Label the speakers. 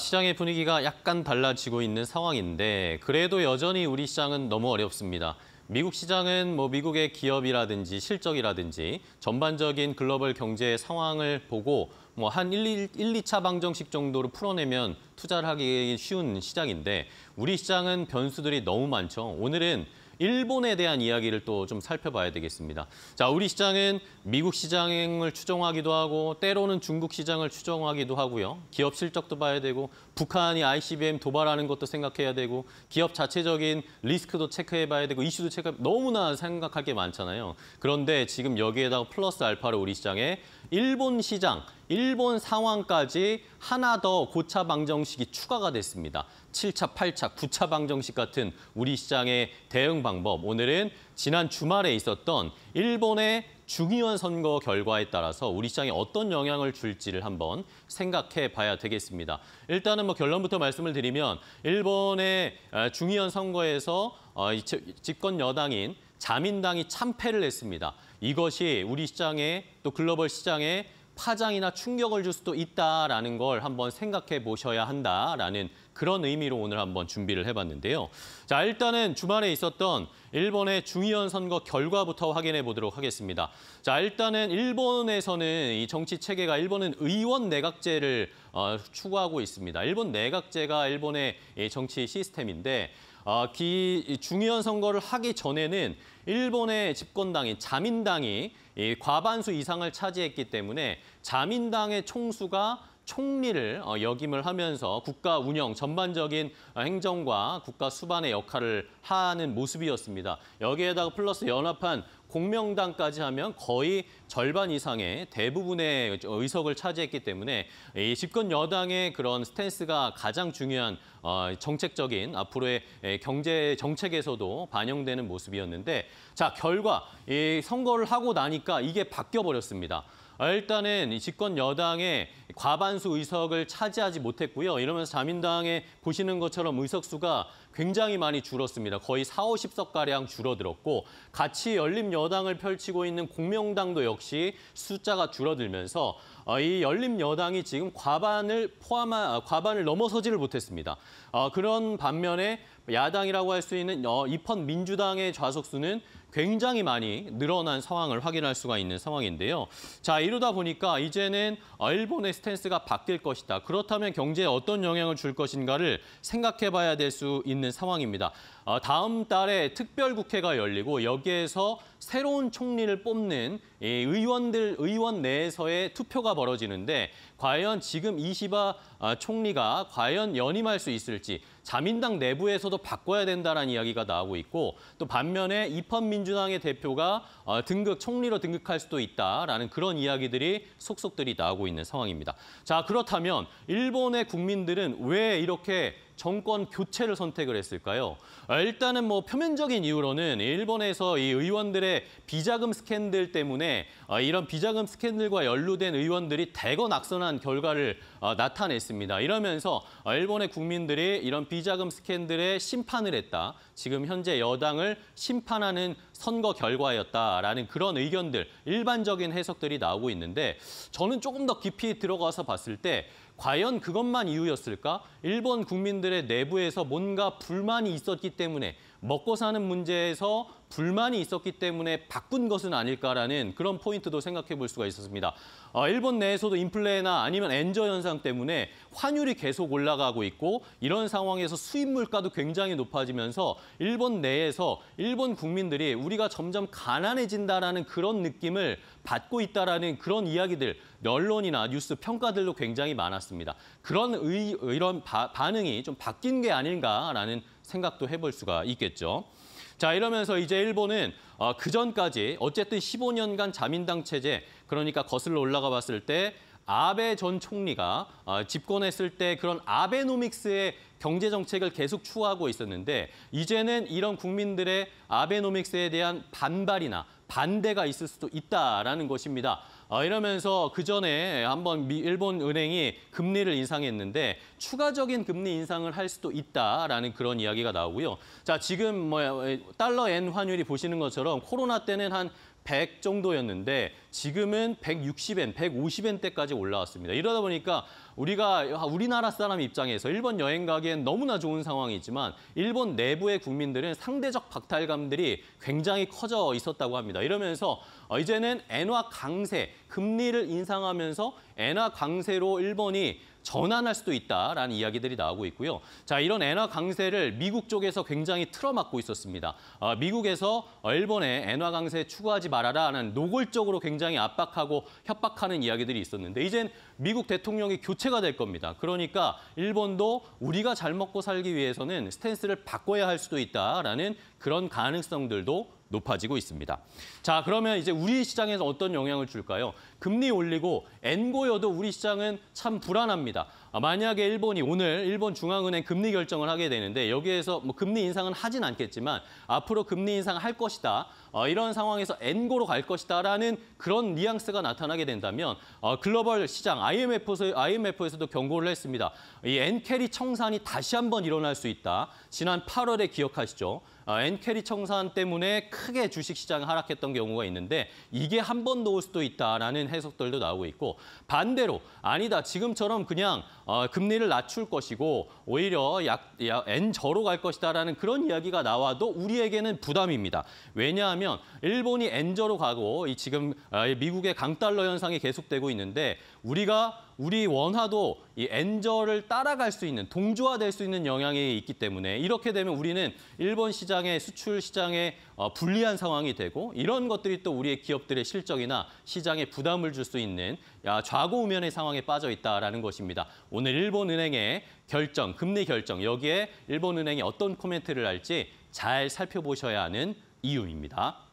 Speaker 1: 시장의 분위기가 약간 달라지고 있는 상황인데 그래도 여전히 우리 시장은 너무 어렵습니다. 미국 시장은 뭐 미국의 기업이라든지 실적이라든지 전반적인 글로벌 경제 상황을 보고 뭐한 1, 1, 2차 방정식 정도로 풀어내면 투자를 하기 쉬운 시장인데 우리 시장은 변수들이 너무 많죠. 오늘은 일본에 대한 이야기를 또 좀 살펴봐야 되겠습니다. 자, 우리 시장은 미국 시장을 추정하기도 하고 때로는 중국 시장을 추정하기도 하고요. 기업 실적도 봐야 되고 북한이 ICBM 도발하는 것도 생각해야 되고 기업 자체적인 리스크도 체크해봐야 되고 이슈도 체크 너무나 생각할 게 많잖아요. 그런데 지금 여기에다가 플러스 알파로 우리 시장에 일본 시장 일본 상황까지 하나 더 고차 방정식이 추가가 됐습니다. 7차, 8차, 9차 방정식 같은 우리 시장의 대응 방법. 오늘은 지난 주말에 있었던 일본의 중의원 선거 결과에 따라서 우리 시장에 어떤 영향을 줄지를 한번 생각해 봐야 되겠습니다. 일단은 뭐 결론부터 말씀을 드리면 일본의 아, 중의원 선거에서 어, 집권 여당인 자민당이 참패를 했습니다. 이것이 우리 시장에 또 글로벌 시장에 파장이나 충격을 줄 수도 있다라는 걸 한번 생각해 보셔야 한다라는 그런 의미로 오늘 한번 준비를 해봤는데요. 자, 일단은 주말에 있었던 일본의 중의원 선거 결과부터 확인해 보도록 하겠습니다. 자, 일단은 일본에서는 이 정치 체계가 일본은 의원 내각제를 어, 추구하고 있습니다. 일본 내각제가 일본의 정치 시스템인데 아, 기 중의원 선거를 하기 전에는 일본의 집권당인 자민당이 이 과반수 이상을 차지했기 때문에 자민당의 총수가 총리를 어, 역임을 하면서 국가 운영 전반적인 행정과 국가 수반의 역할을 하는 모습이었습니다. 여기에다가 플러스 연합한 공명당까지 하면 거의 절반 이상의 대부분의 의석을 차지했기 때문에 이 집권 여당의 그런 스탠스가 가장 중요한 어, 정책적인 앞으로의 경제 정책에서도 반영되는 모습이었는데 자 결과 이 선거를 하고 나니까 이게 바뀌어 버렸습니다. 일단은 집권 여당의 과반수 의석을 차지하지 못했고요. 이러면서 자민당의 보시는 것처럼 의석수가 굉장히 많이 줄었습니다. 거의 4, 50석가량 줄어들었고 같이 열린 여 여당을 펼치고 있는 공명당도 역시 숫자가 줄어들면서 어, 이 열린 여당이 지금 과반을 포함한 아, 과반을 넘어서지를 못했습니다. 어, 그런 반면에 야당이라고 할 수 있는 어, 입헌 민주당의 좌석수는 굉장히 많이 늘어난 상황을 확인할 수가 있는 상황인데요. 자, 이러다 보니까 이제는 일본의 스탠스가 바뀔 것이다. 그렇다면 경제에 어떤 영향을 줄 것인가를 생각해 봐야 될 수 있는 상황입니다. 어, 다음 달에 특별국회가 열리고 여기에서 새로운 총리를 뽑는 의원들, 의원 내에서의 투표가 벌어지는데 과연 지금 이시바 어, 총리가 과연 연임할 수 있을지 자민당 내부에서도 바꿔야 된다는 이야기가 나오고 있고 또 반면에 입헌민 바른민주당의 대표가 어, 등극 총리로 등극할 수도 있다라는 그런 이야기들이 속속들이 나오고 있는 상황입니다. 자 그렇다면 일본의 국민들은 왜 이렇게 정권 교체를 선택을 했을까요? 아, 일단은 뭐 표면적인 이유로는 일본에서 이 의원들의 비자금 스캔들 때문에 아, 이런 비자금 스캔들과 연루된 의원들이 대거 낙선한 결과를 아, 나타냈습니다. 이러면서 일본의 국민들이 이런 비자금 스캔들에 심판을 했다. 지금 현재 여당을 심판하는 선거 결과였다라는 그런 의견들, 일반적인 해석들이 나오고 있는데 저는 조금 더 깊이 들어가서 봤을 때 과연 그것만 이유였을까? 일본 국민들의 내부에서 뭔가 불만이 있었기 때문에 먹고 사는 문제에서 불만이 있었기 때문에 바꾼 것은 아닐까라는 그런 포인트도 생각해 볼 수가 있었습니다. 어, 일본 내에서도 인플레나 아니면 엔저 현상 때문에 환율이 계속 올라가고 있고 이런 상황에서 수입 물가도 굉장히 높아지면서 일본 내에서 일본 국민들이 우리가 점점 가난해진다라는 그런 느낌을 받고 있다라는 그런 이야기들 언론이나 뉴스 평가들도 굉장히 많았습니다. 그런 의, 이런 바, 반응이 좀 바뀐 게 아닌가라는 생각도 해볼 수가 있겠죠. 자 이러면서 이제 일본은 어, 그 전까지 어쨌든 15년간 자민당 체제 그러니까 거슬러 올라가 봤을 때 아베 전 총리가 어, 집권했을 때 그런 아베노믹스의 경제 정책을 계속 추구하고 있었는데 이제는 이런 국민들의 아베노믹스에 대한 반발이나 반대가 있을 수도 있다라는 것입니다. 아, 이러면서 그 전에 한번 일본 은행이 금리를 인상했는데 추가적인 금리 인상을 할 수도 있다라는 그런 이야기가 나오고요. 자, 지금 뭐 달러 엔 환율이 보시는 것처럼 코로나 때는 한100 정도였는데 지금은 160엔, 150엔대까지 올라왔습니다. 이러다 보니까 우리가 아, 우리나라 사람 입장에서 일본 여행 가기엔 너무나 좋은 상황이지만 일본 내부의 국민들은 상대적 박탈감들이 굉장히 커져 있었다고 합니다. 이러면서 어, 이제는 엔화 강세, 금리를 인상하면서 엔화 강세로 일본이 전환할 수도 있다라는 이야기들이 나오고 있고요. 자, 이런 엔화 강세를 미국 쪽에서 굉장히 틀어막고 있었습니다. 어, 미국에서 일본에 엔화 강세 추구하지 말아라라는 노골적으로 굉장히 압박하고 협박하는 이야기들이 있었는데 이젠 미국 대통령이 교체가 될 겁니다. 그러니까 일본도 우리가 잘 먹고 살기 위해서는 스탠스를 바꿔야 할 수도 있다라는 그런 가능성들도 높아지고 있습니다. 자, 그러면 이제 우리 시장에서 어떤 영향을 줄까요? 금리 올리고 엔고여도 우리 시장은 참 불안합니다. 아, 만약에 일본이 오늘 일본 중앙은행 금리 결정을 하게 되는데 여기에서 뭐 금리 인상은 하진 않겠지만 앞으로 금리 인상을 할 것이다. 어, 이런 상황에서 엔고로 갈 것이다라는 그런 뉘앙스가 나타나게 된다면 어, 글로벌 시장 IMF에서, IMF에서도 경고를 했습니다. 이 엔캐리 청산이 다시 한번 일어날 수 있다. 지난 8월에 기억하시죠? 엔캐리 어, 청산 때문에 크게 주식시장 하락했던 경우가 있는데 이게 한 번 놓을 수도 있다라는 해석들도 나오고 있고 반대로 아니다 지금처럼 그냥 어, 금리를 낮출 것이고 오히려 약, 약엔 저로 갈 것이다라는 그런 이야기가 나와도 우리에게는 부담입니다. 왜냐하면 일본이 엔 저로 가고 이 지금 어, 미국의 강달러 현상이 계속되고 있는데 우리가 우리 원화도 이 엔저를 따라갈 수 있는 동조화될 수 있는 영향이 있기 때문에 이렇게 되면 우리는 일본 시장의 수출 시장에 어, 불리한 상황이 되고 이런 것들이 또 우리의 기업들의 실적이나 시장에 부담을 줄 수 있는 좌고우면의 상황에 빠져 있다라는 것입니다. 오늘 일본은행의 결정, 금리 결정 여기에 일본은행이 어떤 코멘트를 할지 잘 살펴보셔야 하는 이유입니다.